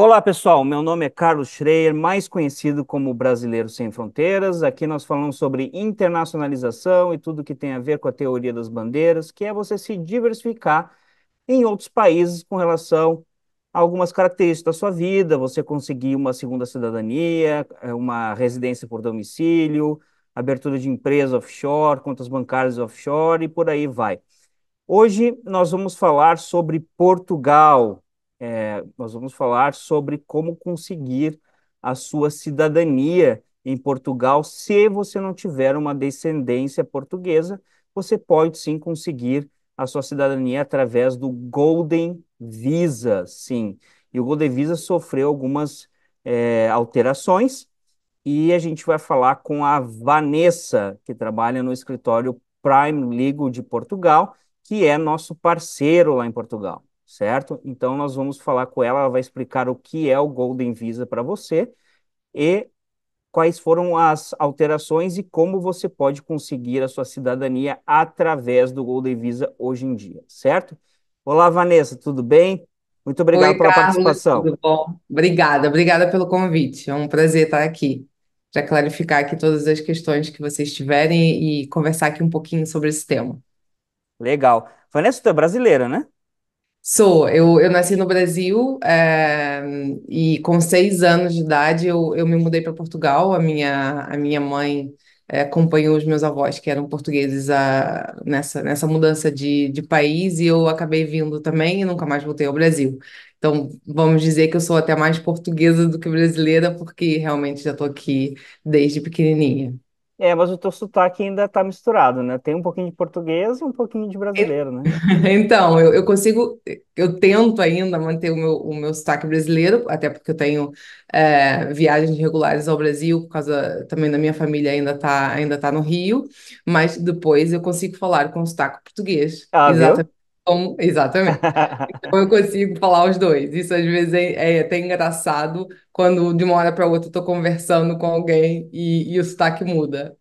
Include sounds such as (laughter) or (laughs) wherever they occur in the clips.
Olá, pessoal. Meu nome é Carlos Schreier, mais conhecido como Brasileiro Sem Fronteiras. Aqui nós falamos sobre internacionalização e tudo que tem a ver com a teoria das bandeiras, que é você se diversificar em outros países com relação a algumas características da sua vida, você conseguir uma segunda cidadania, eh, uma residência por domicílio, abertura de empresa offshore, contas bancárias offshore e por aí vai. Hoje nós vamos falar sobre Portugal, é, nós vamos falar sobre como conseguir a sua cidadania em Portugal. Se você não tiver uma descendência portuguesa, você pode sim conseguir a sua cidadania através do Golden Visa, sim. E o Golden Visa sofreu algumas é, alterações e a gente vai falar com a Vanessa, que trabalha no escritório Prime Legal de Portugal, que é nosso parceiro lá em Portugal certo? Então nós vamos falar com ela, ela vai explicar o que é o Golden Visa para você e quais foram as alterações e como você pode conseguir a sua cidadania através do Golden Visa hoje em dia, certo? Olá, Vanessa, tudo bem? Muito obrigado Oi, pela Carlos, participação. Tudo bom? Obrigada, obrigada pelo convite. É um prazer estar aqui para clarificar aqui todas as questões que vocês tiverem e conversar aqui um pouquinho sobre esse tema. Legal. Vanessa, tu é brasileira, né? Sou, eu, eu nasci no Brasil, é, e com seis anos de idade eu, eu me mudei para Portugal. A minha, a minha mãe é, acompanhou os meus avós, que eram portugueses, a, ah, nessa, nessa mudança de, de país, e eu acabei vindo também e nunca mais voltei ao Brasil. Então, vamos dizer que eu sou até mais portuguesa do que brasileira, porque realmente já estou aqui desde pequenininha. É, mas o teu sotaque ainda está misturado, né? Tem um pouquinho de português e um pouquinho de brasileiro, né? (laughs) então, eu, eu, consigo, eu tento ainda manter o meu, o meu sotaque brasileiro, até porque eu tenho é, viagens regulares ao Brasil, por causa também da minha família ainda está ainda tá no Rio, mas depois eu consigo falar com sotaque português. Ah, exatamente. Como, exatamente. (laughs) Então eu consigo falar os dois. Isso às vezes é, é até engraçado quando de uma hora para outra eu tô conversando com alguém e, e o sotaque muda.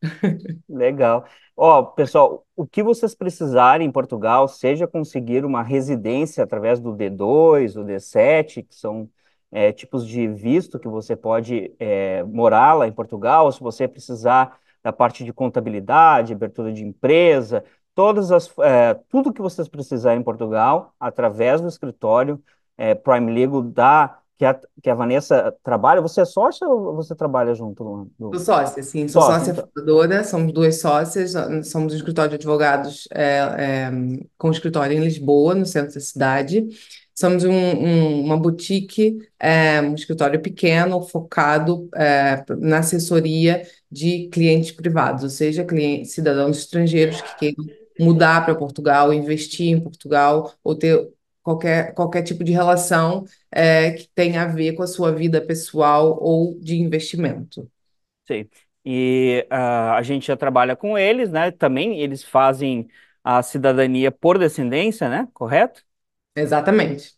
Legal. Ó, pessoal, o que vocês precisarem em Portugal, seja conseguir uma residência através do D2, do D7, que são é, tipos de visto que você pode é, morar lá em Portugal, ou se você precisar da parte de contabilidade, abertura de empresa, todas as, é, tudo que vocês precisarem em Portugal, através do escritório é, Prime Legal da que a, que a Vanessa trabalha. Você é sócia ou você trabalha junto, Luan? sócia, sim. Sou sócia, sócia então. fundadora, somos duas sócias, somos um escritório de advogados é, é, com escritório em Lisboa, no centro da cidade. Somos um, um, uma boutique, é, um escritório pequeno, focado é, na assessoria de clientes privados, ou seja, clientes, cidadãos estrangeiros que queiram mudar para Portugal, investir em Portugal ou ter qualquer, qualquer tipo de relação é, que tenha a ver com a sua vida pessoal ou de investimento. Sim. E uh, a gente já trabalha com eles, né? Também eles fazem a cidadania por descendência, né? Correto? Exatamente.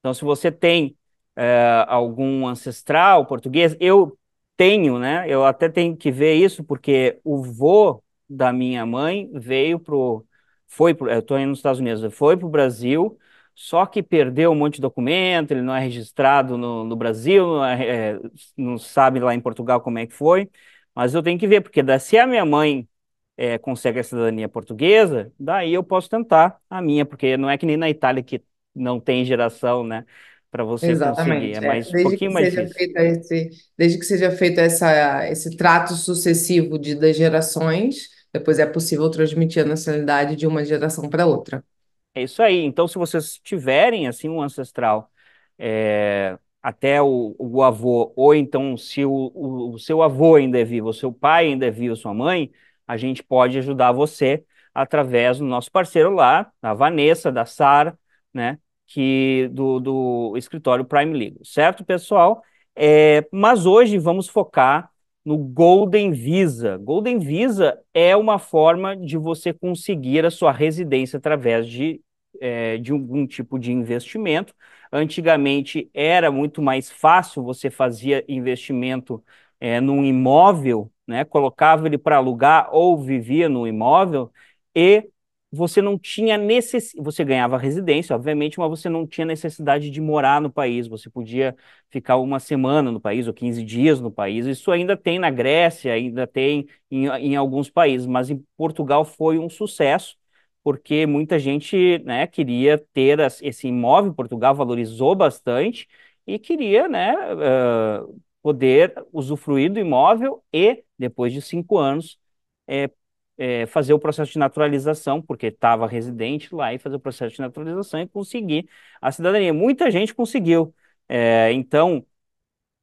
Então, se você tem é, algum ancestral português, eu tenho, né? Eu até tenho que ver isso, porque o vô da minha mãe veio pro foi pro, eu estou indo nos Estados Unidos, foi para o Brasil, só que perdeu um monte de documento, ele não é registrado no, no Brasil, não, é, é não, sabe lá em Portugal como é que foi, mas eu tenho que ver, porque da, se a minha mãe é, consegue a cidadania portuguesa, daí eu posso tentar a minha, porque não é que nem na Itália que não tem geração, né? para você é Exatamente, conseguir. É mais, é. um pouquinho mais difícil. Feito esse, desde que seja feito essa, esse trato sucessivo de, das gerações, depois é possível transmitir a nacionalidade de uma geração para outra. É isso aí. Então, se vocês tiverem assim um ancestral é, até o, o, avô, ou então se o, o, o, seu avô ainda é vivo, o seu pai ainda é vivo, sua mãe, a gente pode ajudar você através do nosso parceiro lá, da Vanessa, da Sara, né, que do, do escritório Prime Legal, certo, pessoal? É, mas hoje vamos focar no Golden Visa. Golden Visa é uma forma de você conseguir a sua residência através de, é, de algum tipo de investimento. Antigamente era muito mais fácil, você fazia investimento é, num imóvel, né, colocava ele para alugar ou vivia no imóvel e você não tinha necessidade, você ganhava residência, obviamente, mas você não tinha necessidade de morar no país, você podia ficar uma semana no país ou 15 dias no país. Isso ainda tem na Grécia, ainda tem em, em alguns países, mas em Portugal foi um sucesso, porque muita gente né, queria ter esse imóvel, Portugal valorizou bastante e queria né, uh, poder usufruir do imóvel e, depois de cinco anos, é, é, fazer o processo de naturalização, porque estava residente lá, e fazer o processo de naturalização e conseguir a cidadania. Muita gente conseguiu. É, então,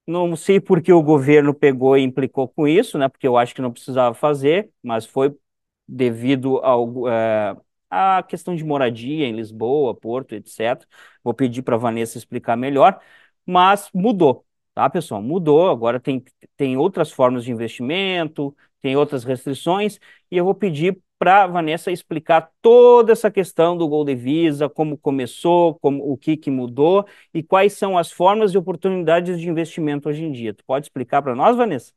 não sei por que o governo pegou e implicou com isso, né? Porque eu acho que não precisava fazer, mas foi devido ao, é, à questão de moradia em Lisboa, Porto, etc. Vou pedir para a Vanessa explicar melhor, mas mudou. Tá, pessoal? Mudou, agora tem, tem outras formas de investimento, tem outras restrições, e eu vou pedir para Vanessa explicar toda essa questão do Golden Visa, como começou, como o que, que mudou e quais são as formas e oportunidades de investimento hoje em dia. Tu pode explicar para nós, Vanessa?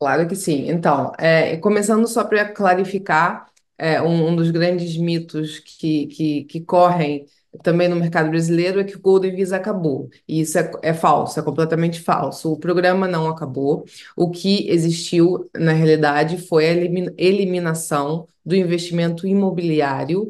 Claro que sim. Então, é, começando só para clarificar, é, um, um, dos grandes mitos que, que, que correm também no mercado brasileiro é que o Golden Visa acabou. E isso é, é, falso, é completamente falso. O programa não acabou. O que existiu, na realidade, foi a eliminação do investimento imobiliário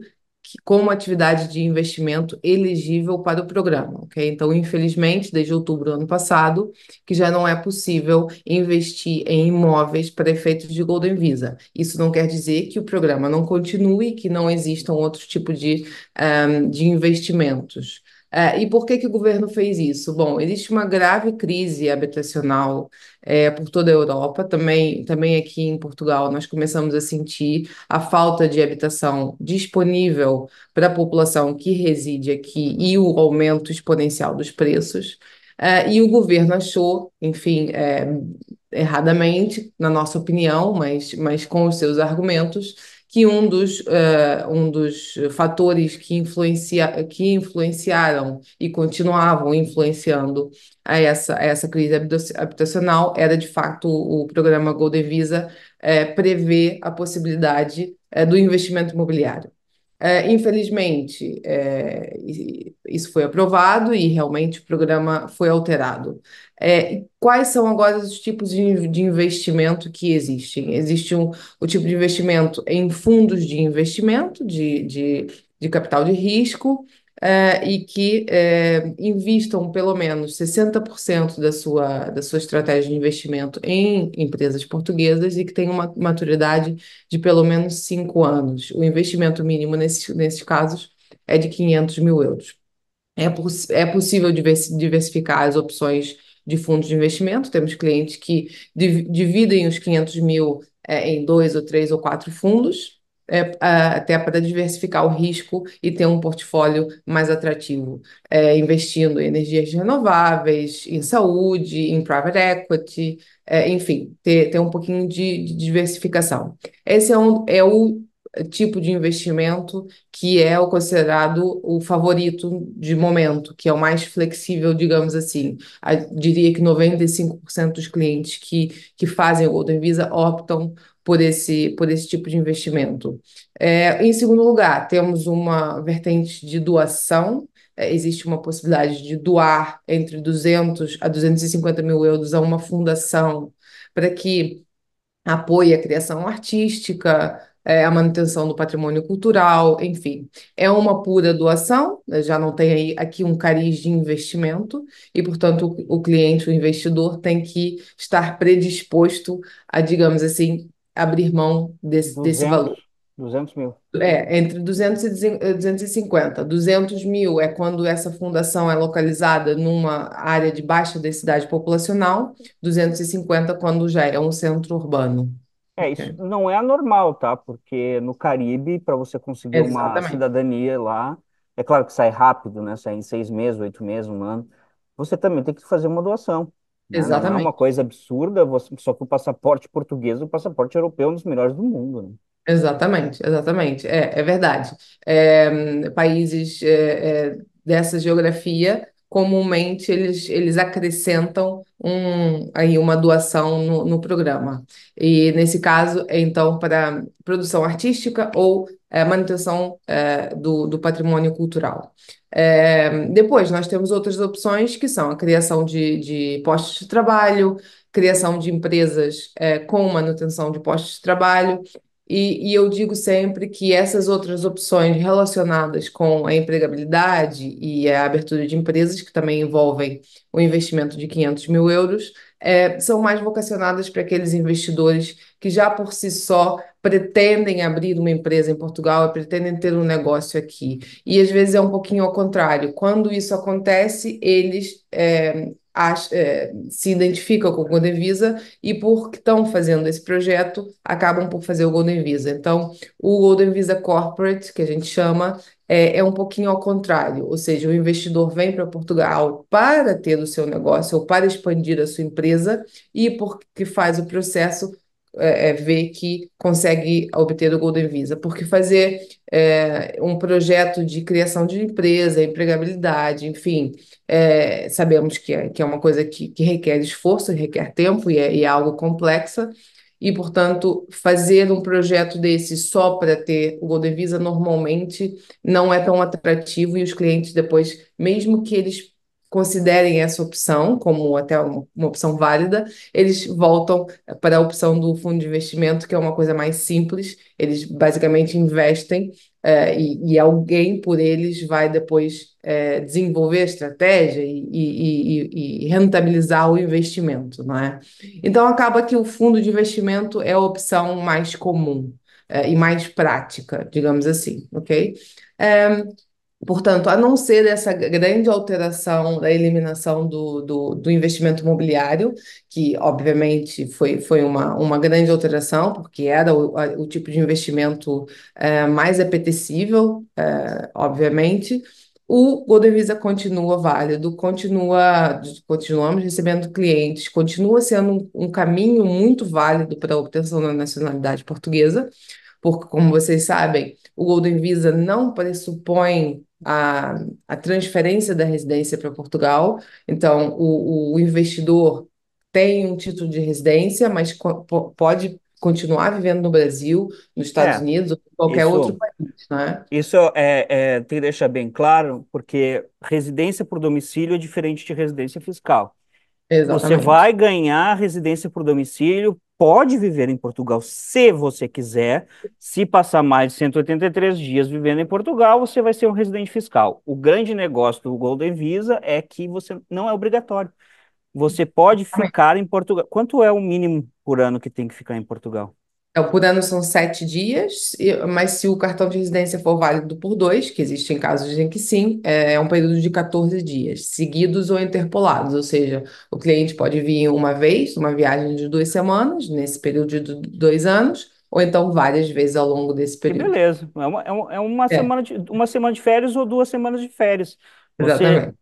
como atividade de investimento elegível para o programa, ok? Então, infelizmente, desde outubro do ano passado, que já não é possível investir em imóveis para efeitos de Golden Visa. Isso não quer dizer que o programa não continue, que não existam outros tipos de, um, ehm, de investimentos. É, e por que, que o governo fez isso? Bom, existe uma grave crise habitacional é, por toda a Europa, também, também aqui em Portugal nós começamos a sentir a falta de habitação disponível para a população que reside aqui e o aumento exponencial dos preços. É, e o governo achou, enfim, é, erradamente, na nossa opinião, mas, mas com os seus argumentos, que um dos, uh, um dos fatores que, influencia, que influenciaram e continuavam influenciando a essa, a essa crise habitacional era, de fato, o programa Golden Visa eh, prever a possibilidade eh, do investimento imobiliário. É, infelizmente, é, isso foi aprovado e realmente o programa foi alterado. É, quais são agora os tipos de, de investimento que existem? Existe um, o tipo de investimento em fundos de investimento, de, de, de capital de risco, uh, e que uh, eh, investam pelo menos 60% da sua, da sua estratégia de investimento em empresas portuguesas e que tenham uma maturidade de pelo menos 5 anos. O investimento mínimo nesses, nesses casos é de 500 mil euros. É, poss é possível diversificar as opções de fundos de investimento, temos clientes que div dividem os 500 mil é, em dois ou três ou quatro fundos, é, até para diversificar o risco e ter um portfólio mais atrativo, é, investindo em energias renováveis, em saúde, em private equity, é, enfim, ter, ter um pouquinho de, de diversificação. Esse é, um, é o tipo de investimento que é o considerado o favorito de momento, que é o mais flexível, digamos assim. Eu diria que 95% dos clientes que, que fazem o Golden Visa optam por esse, por esse tipo de investimento. É, em segundo lugar, temos uma vertente de doação. É, existe uma possibilidade de doar entre 200 a 250 mil euros a uma fundação para que apoie a criação artística, é, a manutenção do patrimônio cultural, enfim. É uma pura doação, né, já não tem aí, aqui um cariz de investimento, e, portanto, o, o cliente, o investidor, tem que estar predisposto a, digamos assim, abrir mão desse, 200, desse valor. 200 mil. É, entre 200 e 250. 200 eh, mil é quando essa fundação é localizada numa área de baixa densidade populacional, 250 quando já é um centro urbano. É, isso okay. não é anormal, tá? Porque no Caribe, para você conseguir Exatamente. uma cidadania lá, é claro que sai rápido, né? Sai em seis meses, oito meses, um ano. Você também tem que fazer uma doação. Não é uma coisa absurda, só que o passaporte português, o passaporte europeu é um dos melhores do mundo, né? Exatamente, exatamente. É, é verdade. É, países é, é, dessa geografia, comumente eles, eles acrescentam um, aí uma doação no, no programa. E nesse caso, é então para produção artística ou a eh, manutenção uh, do, do, património cultural. Uh, depois, nós temos outras opções que são a criação de, de postos de trabalho, criação de empresas uh, com manutenção de postos de trabalho, e, e, eu digo sempre que essas outras opções relacionadas com a empregabilidade e a abertura de empresas, que também envolvem o um investimento de 500 mil euros, é, são mais vocacionadas para aqueles investidores que já por si só pretendem abrir uma empresa em Portugal, pretendem ter um negócio aqui. E às vezes é um pouquinho ao contrário. Quando isso acontece, eles é, é, se identificam com o Golden Visa e porque estão fazendo esse projeto, acabam por fazer o Golden Visa. Então, o Golden Visa Corporate, que a gente chama, é, é um pouquinho ao contrário, ou seja, o investidor vem para Portugal para ter o seu negócio ou para expandir a sua empresa e porque faz o processo é, é, ver que consegue obter o Golden Visa, porque fazer é, um projeto de criação de empresa, empregabilidade, enfim, é, sabemos que é, que é uma coisa que, que requer esforço, requer tempo e é, e é algo complexa, e, portanto, fazer um projeto desse só para ter o Golden Visa normalmente não é tão atrativo e os clientes depois, mesmo que eles considerem essa opção como até uma opção válida, eles voltam para a opção do fundo de investimento, que é uma coisa mais simples. Eles basicamente investem é, e, e, alguém por eles vai depois é, desenvolver a estratégia e, e, e, rentabilizar o investimento, não é? Então acaba que o fundo de investimento é a opção mais comum é, e mais prática, digamos assim, ok? Portanto, a não ser essa grande alteração da eliminação do, do, do, investimento imobiliário, que obviamente foi, foi uma, uma grande alteração, porque era o, a, o tipo de investimento é, mais apetecível, é, obviamente, o Golden Visa continua válido, continua continuamos recebendo clientes, continua sendo um, um caminho muito válido para a obtenção da nacionalidade portuguesa, porque, como vocês sabem, o Golden Visa não pressupõe a, a transferência da residência para Portugal. Então, o, o investidor tem um título de residência, mas co pode continuar vivendo no Brasil, nos é, Estados é, Unidos ou em qualquer isso, outro país, né? Isso é, é, tem que deixar bem claro, porque residência por domicílio é diferente de residência fiscal. Exatamente. Você vai ganhar residência por domicílio pode viver em Portugal se você quiser. Se passar mais de 183 dias vivendo em Portugal, você vai ser um residente fiscal. O grande negócio do Golden Visa é que você não é obrigatório. Você pode ficar em Portugal. Quanto é o mínimo por ano que tem que ficar em Portugal? É, por ano são sete dias, mas se o cartão de residência for válido por dois, que existem casos em que sim, é, é um período de 14 dias, seguidos ou interpolados, ou seja, o cliente pode vir uma vez, uma viagem de duas semanas, nesse período de dois anos, ou então várias vezes ao longo desse período. Que beleza, é uma, é, é uma, é. Semana, de, uma semana de férias ou duas semanas de férias. Você Exatamente.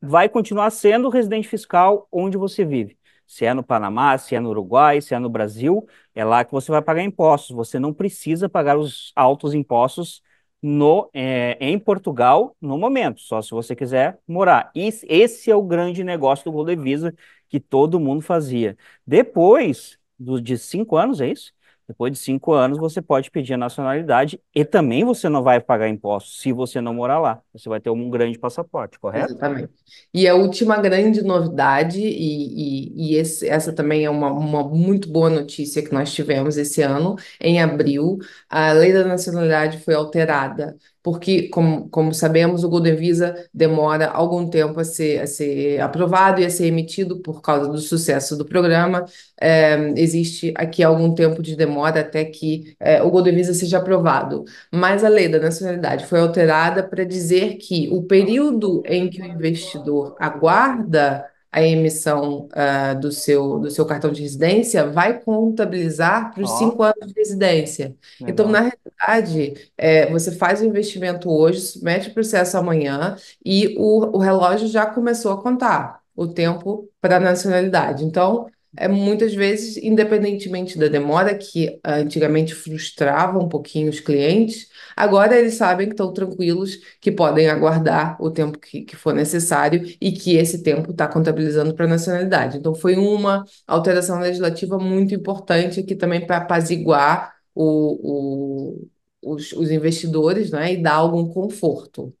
vai continuar sendo residente fiscal onde você vive se é no Panamá, se é no Uruguai, se é no Brasil, é lá que você vai pagar impostos. Você não precisa pagar os altos impostos no, é, em Portugal no momento, só se você quiser morar. E esse é o grande negócio do Golden Visa que todo mundo fazia. Depois do, de cinco anos, é isso? Depois de cinco anos, você pode pedir a nacionalidade e também você não vai pagar impostos se você não morar lá. Você vai ter um grande passaporte, correto? Exatamente. E a última grande novidade, e, e, e esse, essa também é uma, uma muito boa notícia que nós tivemos esse ano, em abril, a lei da nacionalidade foi alterada porque, como, como sabemos, o Golden Visa demora algum tempo a ser, a ser aprovado e a ser emitido por causa do sucesso do programa. É, existe aqui algum tempo de demora até que é, o Golden Visa seja aprovado. Mas a lei da nacionalidade foi alterada para dizer que o período em que o investidor aguarda a emissão uh, do, seu, do seu cartão de residência vai contabilizar para os oh. cinco anos de residência. Então, Legal. Então, na realidade, é, você faz o investimento hoje, submete o processo amanhã e o, o relógio já começou a contar o tempo para a nacionalidade. Então, é, muitas vezes, independentemente da demora, que ah, antigamente frustrava um pouquinho os clientes, agora eles sabem que estão tranquilos, que podem aguardar o tempo que, que for necessário e que esse tempo está contabilizando para a nacionalidade. Então, foi uma alteração legislativa muito importante aqui também para apaziguar o, o os, os, investidores, né, e dar algum conforto.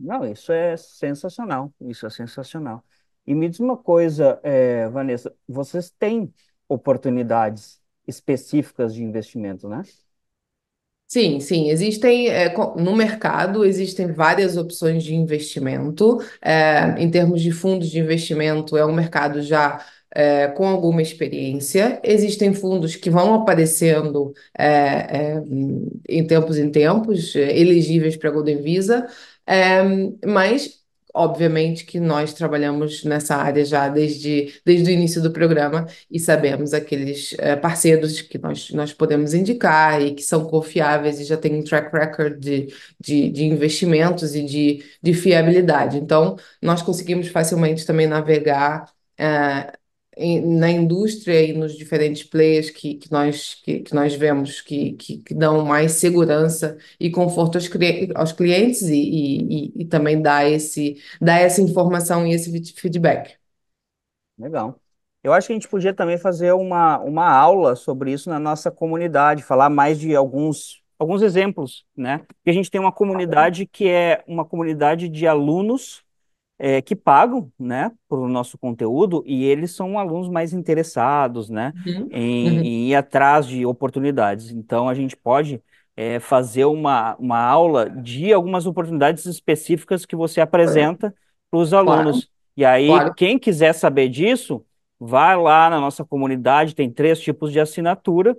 Não, isso é sensacional, isso é sensacional. E me diz uma coisa, é, Vanessa, vocês têm oportunidades específicas de investimento, né? Sim, sim, existem é, no mercado existem várias opções de investimento. É, em termos de fundos de investimento, é um mercado já é, com alguma experiência. Existem fundos que vão aparecendo é, é, em tempos em tempos, é, elegíveis para a Golden Visa, mas obviamente que nós trabalhamos nessa área já desde, desde o início do programa e sabemos aqueles é, parceiros que nós, nós podemos indicar e que são confiáveis e já têm um track record de, de, de investimentos e de, de fiabilidade. Então, nós conseguimos facilmente também navegar. É, na indústria e nos diferentes players que, que nós, que, que, nós vemos que, que, que, dão mais segurança e conforto aos, aos clientes e, e, e, também dá, esse, dá essa informação e esse feedback. Legal. Eu acho que a gente podia também fazer uma, uma aula sobre isso na nossa comunidade, falar mais de alguns, alguns exemplos, né? Porque a gente tem uma tá comunidade que é uma comunidade de alunos é, que pagam, né, o nosso conteúdo e eles são alunos mais interessados, né, uhum. Em, uhum. em, ir atrás de oportunidades. Então a gente pode é, fazer uma, uma aula de algumas oportunidades específicas que você apresenta para os alunos. Claro. E aí claro. quem quiser saber disso, vai lá na nossa comunidade, tem três tipos de assinatura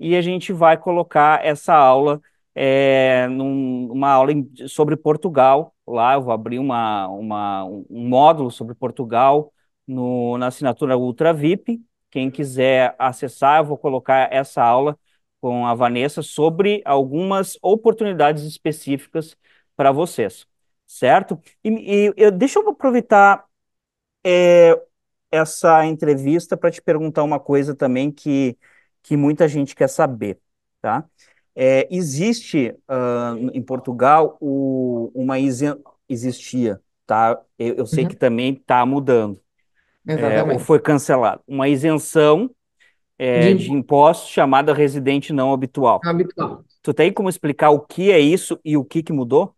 e a gente vai colocar essa aula é, uma aula sobre Portugal. Lá eu vou abrir uma, uma, um módulo sobre Portugal no, na assinatura Ultra VIP. Quem quiser acessar, eu vou colocar essa aula com a Vanessa sobre algumas oportunidades específicas para vocês, certo? E, e eu, deixa eu aproveitar é, essa entrevista para te perguntar uma coisa também que, que muita gente quer saber, tá? É, existe uh, em Portugal o, uma isen... existia, tá? Eu, eu sei uhum. que também está mudando. É, ou foi cancelado. Uma isenção é, de... de... impostos chamada residente não habitual. Não habitual. Tu tem como explicar o que é isso e o que, que mudou?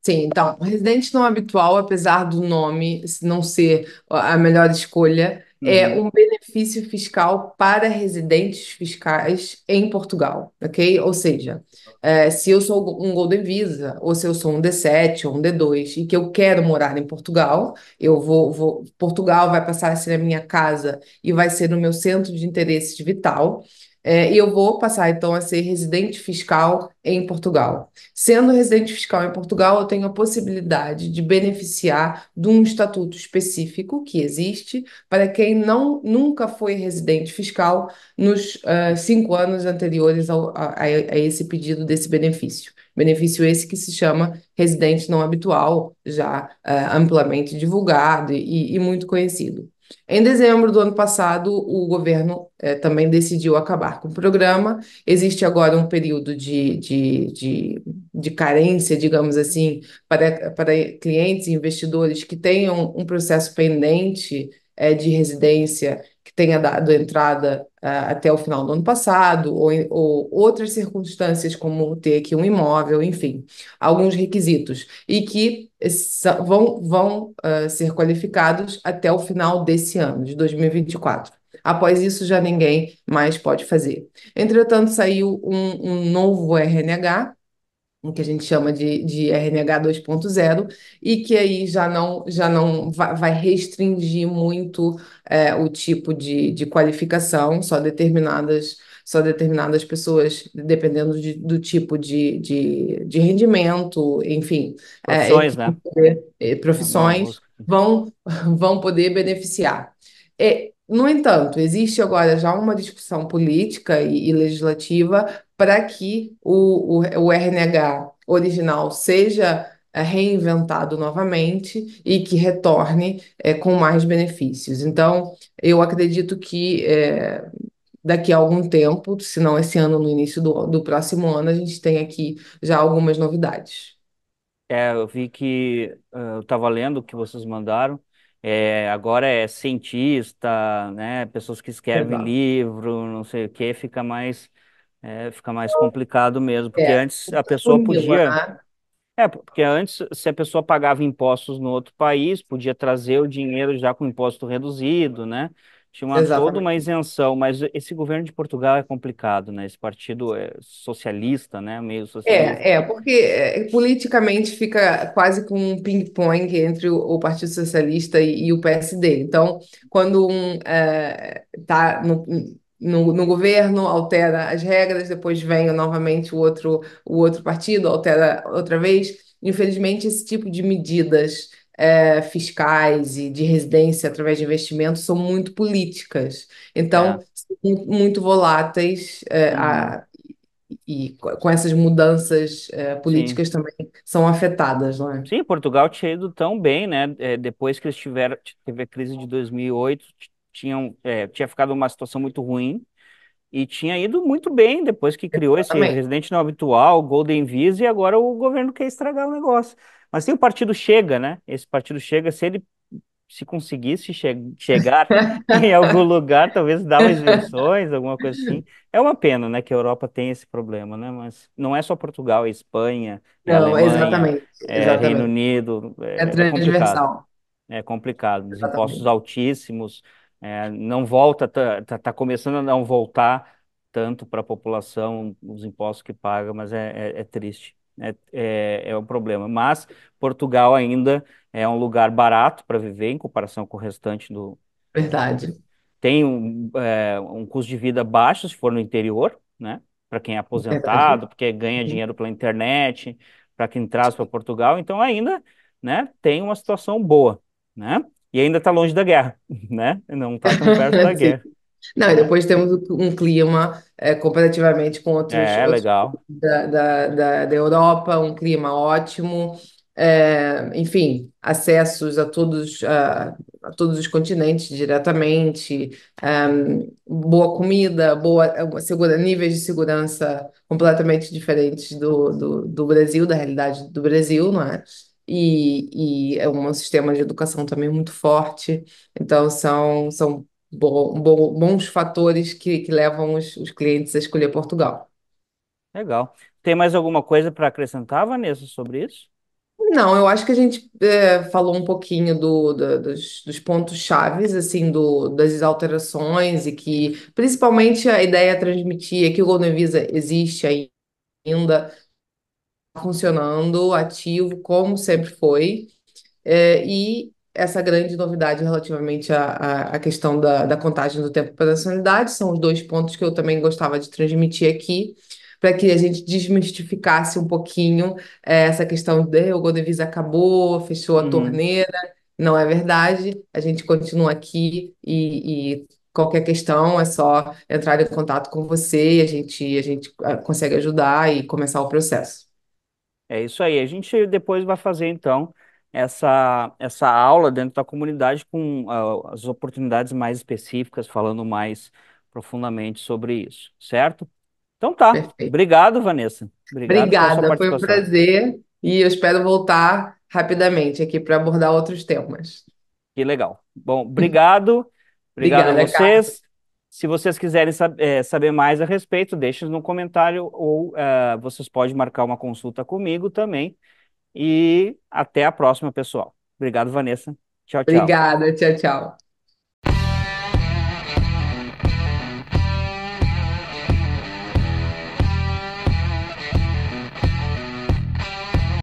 Sim, então, residente não habitual, apesar do nome não ser a melhor escolha, é uhum. um benefício fiscal para residentes fiscais em Portugal, ok? Ou seja, é, se eu sou um Golden Visa, ou se eu sou um D7 ou um D2 e que eu quero morar em Portugal, eu vou, vou Portugal vai passar a ser a minha casa e vai ser o meu centro de interesse vital. É, e eu vou passar então a ser residente fiscal em Portugal. Sendo residente fiscal em Portugal, eu tenho a possibilidade de beneficiar de um estatuto específico que existe para quem não nunca foi residente fiscal nos uh, cinco anos anteriores ao, a, a esse pedido desse benefício. Benefício esse que se chama residente não habitual, já uh, amplamente divulgado e, e muito conhecido. Em dezembro do ano passado, o governo eh, também decidiu acabar com o programa. Existe agora um período de, de, de, de carência, digamos assim, para, para clientes e investidores que tenham um processo pendente é de residência tenha dado entrada uh, até o final do ano passado, ou, ou, outras circunstâncias, como ter aqui um imóvel, enfim, alguns requisitos, e que vão, vão uh, ser qualificados até o final desse ano, de 2024. Após isso, já ninguém mais pode fazer. Entretanto, saiu um, um novo RNH, o que a gente chama de, de RNH 2.0, e que aí já não, já não vai restringir muito é, o tipo de, de qualificação, só determinadas, só determinadas pessoas, dependendo de, do tipo de, de, de rendimento, enfim. É, profissões, é, né? Poder, é, é profissões vão, vão poder beneficiar. É, no entanto, existe agora já uma discussão política e, e legislativa para que o, o, o RNH original seja eh, reinventado novamente e que retorne é, com mais benefícios. Então, eu acredito que é, daqui a algum tempo, se não esse ano, no início do, do próximo ano, a gente tem aqui já algumas novidades. É, eu vi que eu estava lendo o que vocês mandaram. É, agora é cientista, né? Pessoas que escrevem Exato. livro, não sei o que, fica mais é, fica mais complicado mesmo, porque é, antes a pessoa podia. Né? É, porque antes, se a pessoa pagava impostos no outro país, podia trazer o dinheiro já com imposto reduzido, né? Tinha uma, toda uma isenção, mas esse governo de Portugal é complicado, né? Esse partido é socialista, né? Meio é, socialista. É, é porque é, politicamente fica quase com um ping-pong entre o, o, Partido Socialista e, e, o PSD. Então, quando um está é, no no, no, governo, altera as regras, depois vem novamente o outro, o outro partido, altera outra vez. Infelizmente, esse tipo de medidas é, fiscais e de residência através de investimentos são muito políticas, então, é. muito voláteis. É, a, uhum. e com essas mudanças é, políticas Sim. também são afetadas, não é? Sim, Portugal tinha ido tão bem, né? É, depois que eles tiveram, teve a crise de 2008, tinham, é, tinha ficado uma situação muito ruim e tinha ido muito bem depois que criou esse Residente Não Habitual, Golden Visa, e agora o governo quer estragar o negócio. Mas tem o partido Chega, né? Esse partido Chega, se ele se conseguisse che chegar (laughs) em algum lugar, talvez dar umas versões, alguma coisa assim. É uma pena, né, que a Europa tem esse problema, né? Mas não é só Portugal, é Espanha, é não, Alemanha, exatamente, é exatamente. Reino Unido. É, é transversal. É complicado, é complicado. os impostos altíssimos, é, não volta, está tá, tá, começando a não voltar tanto para a população os impostos que paga, mas é, é, é triste, né? é, é, um problema. Mas Portugal ainda é um lugar barato para viver em comparação com o restante do. Verdade. Tem um, é, um custo de vida baixo se for no interior, né? Para quem é aposentado, porque ganha dinheiro pela internet, para quem traz para Portugal, então ainda, né, tem uma situação boa, né? E ainda está longe da guerra, (laughs) né? Não está tão perto da (laughs) guerra. Não, e depois temos um clima é, comparativamente com outros, é, outros da, da, da, da, Europa, um clima ótimo, é, enfim, acessos a todos, a, a, todos os continentes diretamente, eh, boa comida, boa segura, níveis de segurança completamente diferentes do, do, do Brasil, da realidade do Brasil, não é? e, e é um sistema de educação também muito forte. Então, são, são bo, bo, bons fatores que, que levam os, os clientes a escolher Portugal. Legal. Tem mais alguma coisa para acrescentar, Vanessa, sobre isso? Não, eu acho que a gente é, falou um pouquinho do, do, dos, dos pontos chaves, assim, do, das alterações e que, principalmente, a ideia é transmitir é que o Golden Visa existe ainda, funcionando, ativo, como sempre foi. É, e essa grande novidade relativamente à, à, questão da, da contagem do tempo a sanidade são os dois pontos que eu também gostava de transmitir aqui, para que a gente desmistificasse um pouquinho é, essa questão de o Godevis acabou, fechou a uhum. torneira. Não é verdade, a gente continua aqui e, e qualquer questão é só entrar em contato com você e a gente, a gente ah, consegue ajudar e começar o processo. É isso aí. A gente depois vai fazer, então, essa, essa aula dentro da comunidade com ah, as oportunidades mais específicas, falando mais profundamente sobre isso, certo? Então tá. Perfeito. Obrigado, Vanessa. Obrigado Obrigada, foi um participação. prazer e eu espero voltar rapidamente aqui para abordar outros temas. Que legal. Bom, obrigado. Obrigado a Obrigada, vocês. Se vocês quiserem sab é, saber mais a respeito, deixem no comentário ou uh, vocês podem marcar uma consulta comigo também. E até a próxima, pessoal. Obrigado, Vanessa. Tchau, tchau. Obrigada, tchau, tchau.